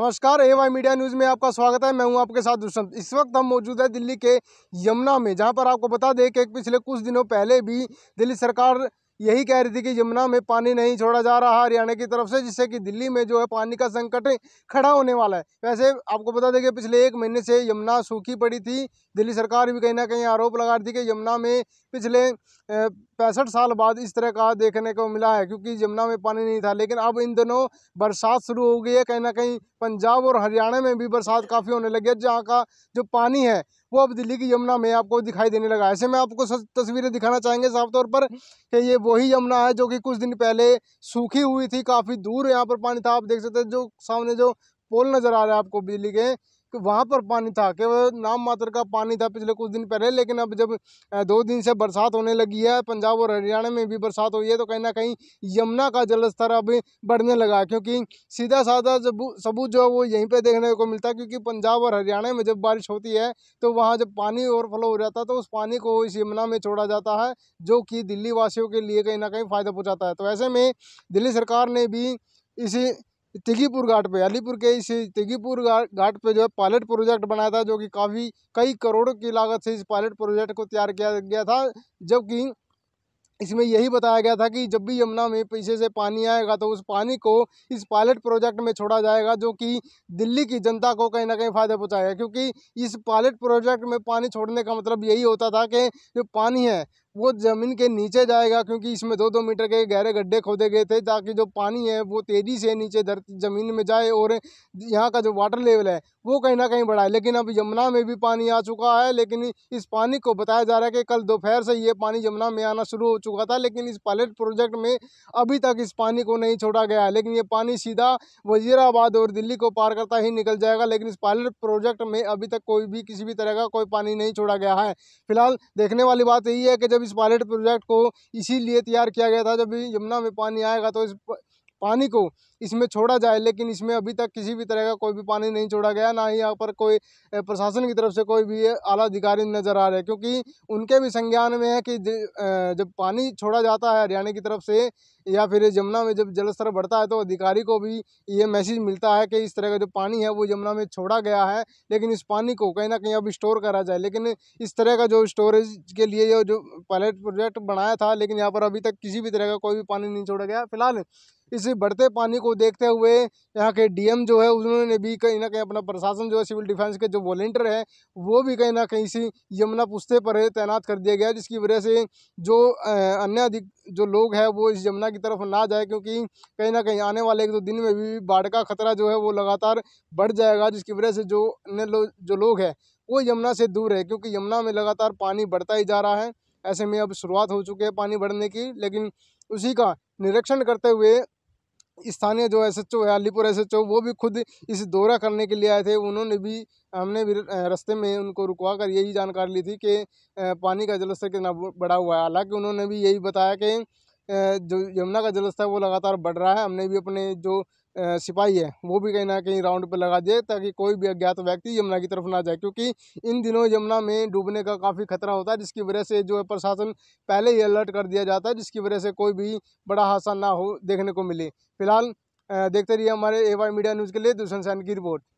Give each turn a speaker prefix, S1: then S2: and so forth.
S1: नमस्कार ए Y media news में आपका स्वागत है मैं हूं आपके साथ दुष्यंत इस वक्त हम मौजूद है दिल्ली के यमुना में जहां पर आपको बता दें कि पिछले कुछ दिनों पहले भी दिल्ली सरकार यही कह रही थी कि यमुना में पानी नहीं छोड़ा जा रहा हरियाणा की तरफ से जिससे कि दिल्ली में जो है पानी का संकट खड़ा होने वाला है वैसे आपको बता दें कि पिछले एक महीने से यमुना सूखी पड़ी थी दिल्ली सरकार भी कहीं ना कहीं आरोप लगा रही थी कि यमुना में पिछले पैंसठ साल बाद इस तरह का देखने को मिला है क्योंकि यमुना में पानी नहीं था लेकिन अब इन दिनों बरसात शुरू हो गई है कहीं ना कहीं पंजाब और हरियाणा में भी बरसात काफ़ी होने लगी है जहाँ का जो पानी है वो अब दिल्ली की यमुना में आपको दिखाई देने लगा ऐसे में आपको सच तस्वीरें दिखाना चाहेंगे साफ तौर पर कि ये वही यमुना है जो कि कुछ दिन पहले सूखी हुई थी काफ़ी दूर यहाँ पर पानी था आप देख सकते हैं जो सामने जो पोल नज़र आ रहा है आपको बिजली के कि वहाँ पर पानी था केवल नाम मात्र का पानी था पिछले कुछ दिन पहले लेकिन अब जब दो दिन से बरसात होने लगी है पंजाब और हरियाणा में भी बरसात हुई है तो कहीं ना कहीं यमुना का जलस्तर अब बढ़ने लगा क्योंकि सीधा साधा जब सबूत जो है वो यहीं पर देखने को मिलता है क्योंकि पंजाब और हरियाणा में जब बारिश होती है तो वहाँ जब पानी ओवरफ्लो हो जाता है तो उस पानी को इस यमुना में छोड़ा जाता है जो कि दिल्ली वासियों के लिए कहीं ना कहीं फ़ायदा पहुँचाता है तो ऐसे में दिल्ली सरकार ने भी इसी तेगीपुर घाट पे अलीपुर के इस तेगीपुर घाट पे जो है पायलट प्रोजेक्ट बनाया था जो कि काफ़ी कई करोड़ों की लागत से इस पायलट प्रोजेक्ट को तैयार किया गया था जबकि इसमें यही बताया गया था कि जब भी यमुना में पीछे से पानी आएगा तो उस पानी को इस पायलट प्रोजेक्ट में छोड़ा जाएगा जो कि दिल्ली की जनता को कहीं ना कहीं फ़ायदा पहुँचाएगा क्योंकि इस पायलट प्रोजेक्ट में पानी छोड़ने का मतलब यही होता था कि जो पानी है वो ज़मीन के नीचे जाएगा क्योंकि इसमें दो दो मीटर के गहरे गड्ढे खोदे गए थे ताकि जो पानी है वो तेज़ी से नीचे धरती ज़मीन में जाए और यहाँ का जो वाटर लेवल है वो कहीं ना कहीं बढ़ाए लेकिन अब यमुना में भी पानी आ चुका है लेकिन इस पानी को बताया जा रहा है कि कल दोपहर से ये पानी यमुना में आना शुरू हो चुका था लेकिन इस पायलट प्रोजेक्ट में अभी तक इस पानी को नहीं छोड़ा गया है लेकिन ये पानी सीधा वजीराबाद और दिल्ली को पार करता ही निकल जाएगा लेकिन इस पायलट प्रोजेक्ट में अभी तक कोई भी किसी भी तरह का कोई पानी नहीं छोड़ा गया है फिलहाल देखने वाली बात यही है कि जब इस पायलट प्रोजेक्ट को इसीलिए तैयार किया गया था जब यमुना में पानी आएगा तो इस पानी को इसमें छोड़ा जाए लेकिन इसमें अभी तक किसी भी तरह का कोई भी पानी नहीं छोड़ा गया ना ही यहाँ पर कोई प्रशासन की तरफ से कोई भी आला अधिकारी नज़र आ रहे क्योंकि उनके भी संज्ञान में है कि जब पानी छोड़ा जाता है हरियाणा की तरफ से या फिर यमुना में जब जलस्तर बढ़ता है तो अधिकारी को भी ये मैसेज मिलता है कि इस तरह का जो पानी है वो यमुना में छोड़ा गया है लेकिन इस पानी को कहीं ना कहीं अब स्टोर करा जाए लेकिन इस तरह का जो स्टोरेज के लिए जो पायलट प्रोजेक्ट बनाया था लेकिन यहाँ पर अभी तक किसी भी तरह का कोई भी पानी नहीं छोड़ा गया फिलहाल इस बढ़ते पानी को देखते हुए यहाँ के डीएम जो है उन्होंने भी कहीं ना कहीं अपना प्रशासन जो है सिविल डिफेंस के जो वॉलेंटियर है वो भी कहीं ना कहीं इसी यमुना पुस्ते पर तैनात कर दिया गया जिसकी वजह से जो अन्य अधिक जो लोग हैं वो इस यमुना की तरफ ना जाए क्योंकि कहीं ना कहीं आने वाले एक दो दिन में भी बाढ़ का खतरा जो है वो लगातार बढ़ जाएगा जिसकी वजह से जो अन्य लोग जो लोग हैं वो यमुना से दूर है क्योंकि यमुना में लगातार पानी बढ़ता ही जा रहा है ऐसे में अब शुरुआत हो चुकी है पानी बढ़ने की लेकिन उसी का निरीक्षण करते हुए स्थानीय जो एस एच ओ है अलीपुर एस एच ओ वो भी खुद इस दौरा करने के लिए आए थे उन्होंने भी हमने भी रस्ते में उनको रुकवा कर यही जानकारी ली थी कि पानी का जलस्तर कितना बढ़ा हुआ है हालांकि उन्होंने भी यही बताया कि जो यमुना का जलस्तर वो लगातार बढ़ रहा है हमने भी अपने जो सिपाही है वो भी कहीं ना कहीं राउंड पर लगा दिए ताकि कोई भी अज्ञात व्यक्ति यमुना की तरफ ना जाए क्योंकि इन दिनों यमुना में डूबने का काफ़ी खतरा होता है जिसकी वजह से जो है प्रशासन पहले ही अलर्ट कर दिया जाता है जिसकी वजह से कोई भी बड़ा हादसा ना हो देखने को मिले फिलहाल देखते रहिए हमारे ए मीडिया न्यूज़ के लिए दुष्यंत सैन की रिपोर्ट